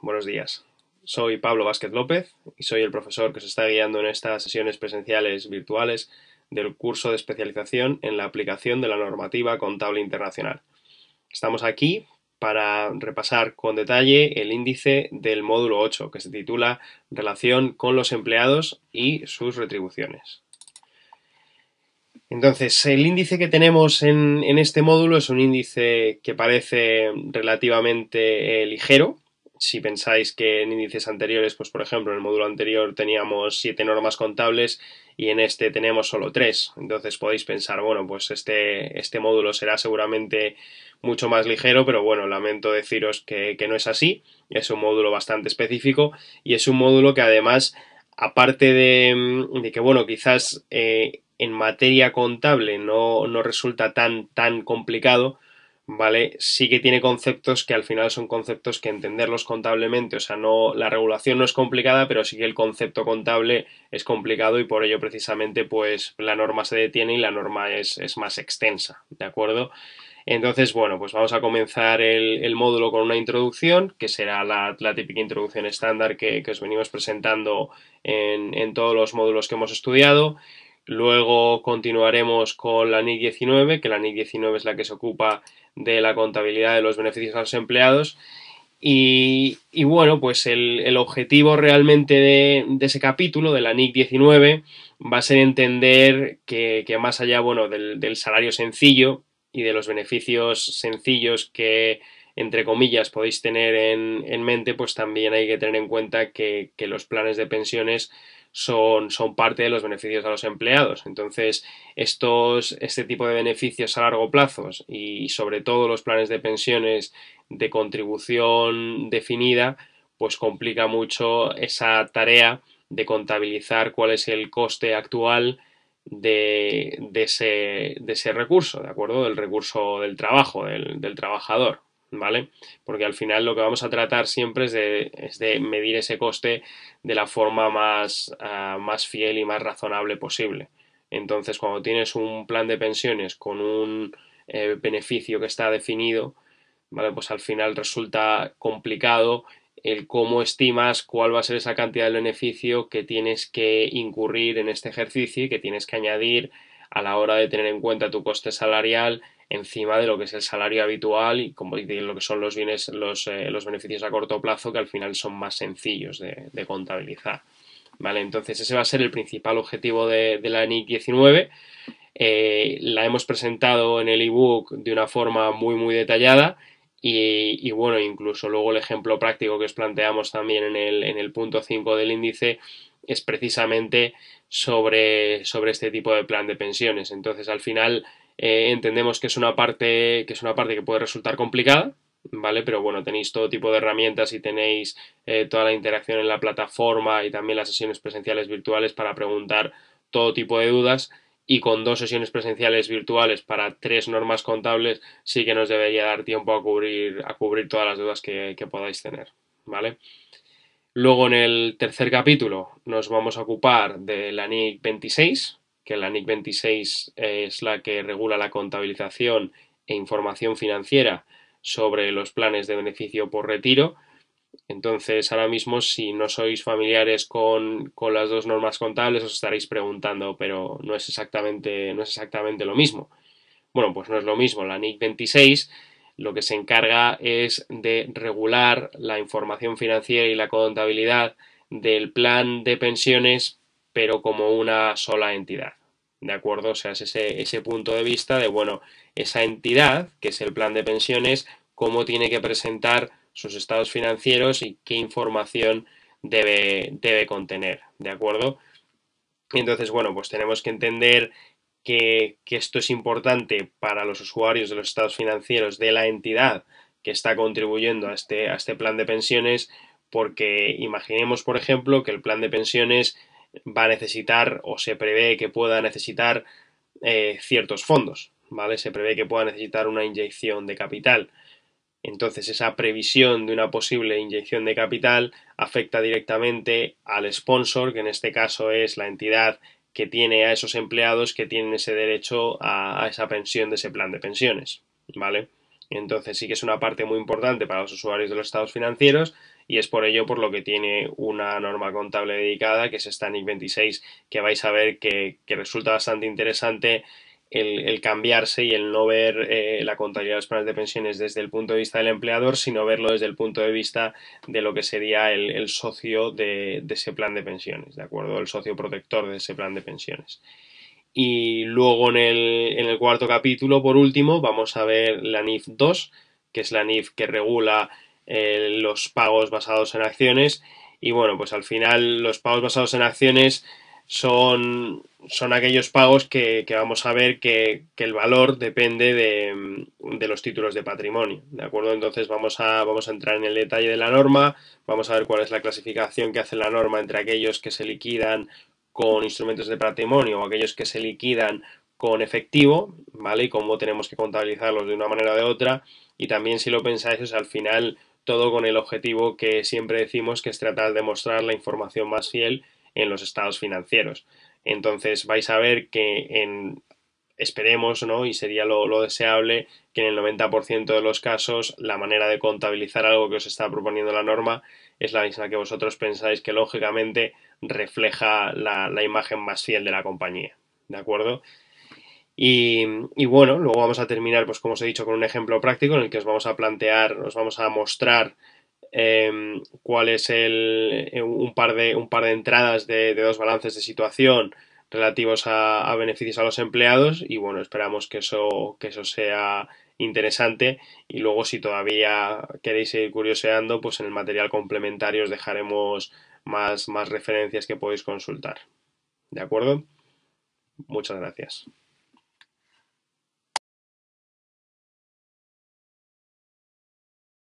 Buenos días. Soy Pablo Vázquez López y soy el profesor que se está guiando en estas sesiones presenciales virtuales del curso de especialización en la aplicación de la normativa contable internacional. Estamos aquí para repasar con detalle el índice del módulo 8, que se titula Relación con los empleados y sus retribuciones. Entonces, el índice que tenemos en, este módulo es un índice que parece relativamente eh, ligero, si pensáis que en índices anteriores, pues por ejemplo, en el módulo anterior teníamos siete normas contables y en este tenemos solo tres. Entonces podéis pensar, bueno, pues este, este módulo será seguramente mucho más ligero, pero bueno, lamento deciros que, que no es así. Es un módulo bastante específico y es un módulo que además, aparte de, mm, de que, bueno, quizás eh, en materia contable no, no resulta tan, tan complicado, ¿vale? Sí que tiene conceptos que al final son conceptos que entenderlos contablemente, o sea, no, la regulación no es complicada, pero sí que el concepto contable es complicado y por ello precisamente pues la norma se detiene y la norma es, más extensa, ¿de acuerdo? Entonces, bueno, pues vamos a comenzar el, módulo con una introducción, que será la, típica introducción estándar que, os venimos presentando en, en todos los módulos que hemos estudiado. Luego continuaremos con la NIC 19, que la NIC 19 es la que se ocupa de la contabilidad de los beneficios a los empleados. Y, y bueno, pues el, objetivo realmente de, ese capítulo, de la NIC 19, va a ser entender que, más allá bueno, del, salario sencillo y de los beneficios sencillos que, entre comillas, podéis tener en, mente, pues también hay que tener en cuenta que los planes de pensiones son, parte de los beneficios a los empleados. Entonces, estos, este tipo de beneficios a largo plazo y sobre todo los planes de pensiones de contribución definida, pues complica mucho esa tarea de contabilizar cuál es el coste actual de, de, ese, de ese recurso, ¿de acuerdo? Del recurso del trabajo, del trabajador. ¿vale? Porque al final lo que vamos a tratar siempre es de, medir ese coste de la forma ah, más, fiel y más razonable posible. Entonces, cuando tienes un plan de pensiones con un eh, beneficio que está definido, ¿vale? Pues al final resulta complicado el cómo estimas cuál va a ser esa cantidad de beneficio que tienes que incurrir en este ejercicio y que tienes que añadir a la hora de tener en cuenta tu coste salarial, encima de lo que es el salario habitual y como lo que son los bienes, eh, los, beneficios a corto plazo que al final son más sencillos de, contabilizar. Vale, entonces ese va a ser el principal objetivo de, la NIC 19. Eh, la hemos presentado en el ebook de una forma muy muy detallada y, bueno, incluso luego el ejemplo práctico que os planteamos también en el, en el punto 5 del índice es precisamente sobre, sobre este tipo de plan de pensiones. Entonces, al final, eh, entendemos que es una parte que es una parte que puede resultar complicada, ¿vale? Pero bueno, tenéis todo tipo de herramientas y tenéis eh, toda la interacción en la plataforma y también las sesiones presenciales virtuales para preguntar todo tipo de dudas. Y con dos sesiones presenciales virtuales para tres normas contables, sí que nos debería dar tiempo a cubrir, a cubrir todas las dudas que, que podáis tener. ¿Vale? Luego en el tercer capítulo nos vamos a ocupar de la NIC 26, que la NIC 26 es la que regula la contabilización e información financiera sobre los planes de beneficio por retiro. Entonces, ahora mismo, si no sois familiares con, las dos normas contables, os estaréis preguntando, pero no es, exactamente, no es exactamente lo mismo. Bueno, pues no es lo mismo. La NIC 26 lo que se encarga es de regular la información financiera y la contabilidad del plan de pensiones, pero como una sola entidad. ¿De acuerdo? O sea, es ese, punto de vista de, bueno, esa entidad, que es el plan de pensiones, cómo tiene que presentar sus estados financieros y qué información debe, debe contener, ¿de acuerdo? entonces, bueno, pues tenemos que entender que, que, esto es importante para los usuarios de los estados financieros de la entidad que está contribuyendo a este, a este plan de pensiones, porque imaginemos, por ejemplo, que el plan de pensiones va a necesitar o se prevé que pueda necesitar eh, ciertos fondos, ¿vale? Se prevé que pueda necesitar una inyección de capital. Entonces esa previsión de una posible inyección de capital afecta directamente al sponsor, que en este caso es la entidad que tiene a esos empleados que tienen ese derecho a esa pensión de ese plan de pensiones, ¿vale? Entonces sí que es una parte muy importante para los usuarios de los estados financieros y es por ello por lo que tiene una norma contable dedicada que es esta NIF 26 que vais a ver que, resulta bastante interesante el, cambiarse y el no ver eh, la contabilidad de los planes de pensiones desde el punto de vista del empleador, sino verlo desde el punto de vista de lo que sería el, socio de, de, ese plan de pensiones, ¿de acuerdo? El socio protector de ese plan de pensiones. Y luego en el, en el cuarto capítulo, por último, vamos a ver la NIF 2, que es la NIF que regula eh, los pagos basados en acciones. Y bueno, pues al final los pagos basados en acciones son, son aquellos pagos que, vamos a ver que, el valor depende de, los títulos de patrimonio. ¿De acuerdo? Entonces vamos a, vamos a entrar en el detalle de la norma, vamos a ver cuál es la clasificación que hace la norma entre aquellos que se liquidan con instrumentos de patrimonio o aquellos que se liquidan con efectivo, ¿vale? Y cómo tenemos que contabilizarlos de una manera o de otra. Y también si lo pensáis, es al final todo con el objetivo que siempre decimos que es tratar de mostrar la información más fiel en los estados financieros. Entonces vais a ver que en, esperemos, ¿no? Y sería lo, deseable que en el 90% de los casos la manera de contabilizar algo que os está proponiendo la norma es la misma que vosotros pensáis que lógicamente refleja la imagen más fiel de la compañía. ¿De acuerdo? Y, bueno, luego vamos a terminar, pues como os he dicho, con un ejemplo práctico en el que os vamos a plantear, os vamos a mostrar em, cuál es eh, un, par de, entradas de, dos balances de situación relativos a, beneficios a los empleados y bueno, esperamos que eso, que eso sea interesante y luego si todavía queréis ir curioseando, pues en el material complementario os dejaremos más, más referencias que podéis consultar. ¿De acuerdo? Muchas gracias.